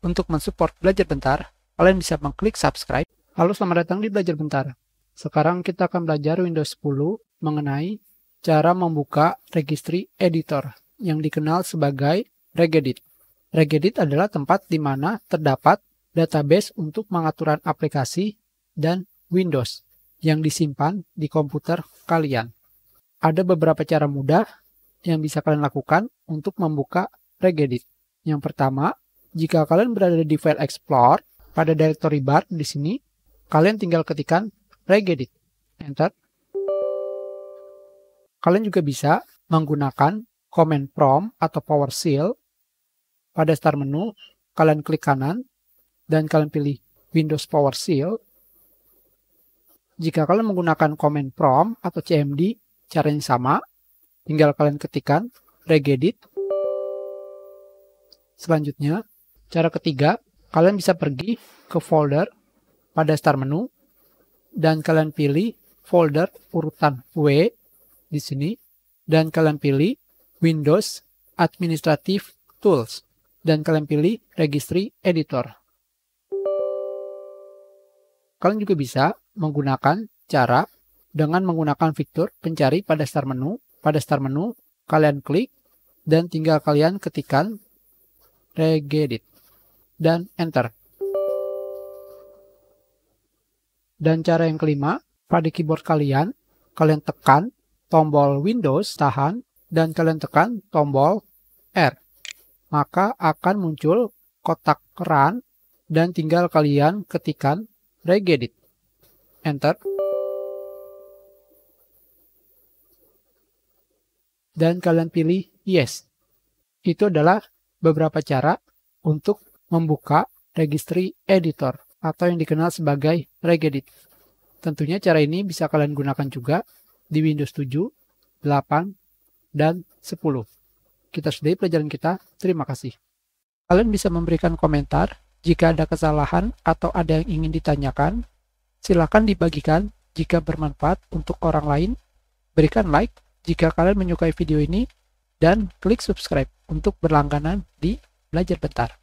Untuk mensupport Belajar Bentar, kalian bisa mengklik subscribe. Halo, selamat datang di Belajar Bentar. Sekarang kita akan belajar Windows 10 mengenai cara membuka registry editor yang dikenal sebagai regedit. Regedit adalah tempat di mana terdapat database untuk pengaturan aplikasi dan Windows yang disimpan di komputer kalian. Ada beberapa cara mudah yang bisa kalian lakukan untuk membuka regedit. Yang pertama, jika kalian berada di file Explorer, pada directory bar di sini, kalian tinggal ketikkan regedit. Enter. Kalian juga bisa menggunakan command prompt atau PowerShell. Pada start menu, kalian klik kanan dan kalian pilih Windows PowerShell. Jika kalian menggunakan command prompt atau CMD, caranya sama. Tinggal kalian ketikkan regedit. Selanjutnya, Cara ketiga, kalian bisa pergi ke folder pada start menu dan kalian pilih folder urutan W di sini dan kalian pilih Windows Administrative Tools dan kalian pilih Registry Editor. Kalian juga bisa menggunakan cara dengan menggunakan fitur pencari pada start menu. Pada start menu, kalian klik dan tinggal kalian ketikan regedit dan Enter. Dan cara yang kelima, pada keyboard kalian, kalian tekan tombol Windows tahan dan kalian tekan tombol R. Maka akan muncul kotak run dan tinggal kalian ketikan regedit. Enter. Dan kalian pilih yes. Itu adalah beberapa cara untuk membuka registry editor atau yang dikenal sebagai regedit. Tentunya cara ini bisa kalian gunakan juga di Windows 7, 8, dan 10. Kita sudahi pelajaran kita, terima kasih. Kalian bisa memberikan komentar jika ada kesalahan atau ada yang ingin ditanyakan. Silakan dibagikan jika bermanfaat untuk orang lain. Berikan like jika kalian menyukai video ini dan klik subscribe untuk berlangganan di Belajar Bentar.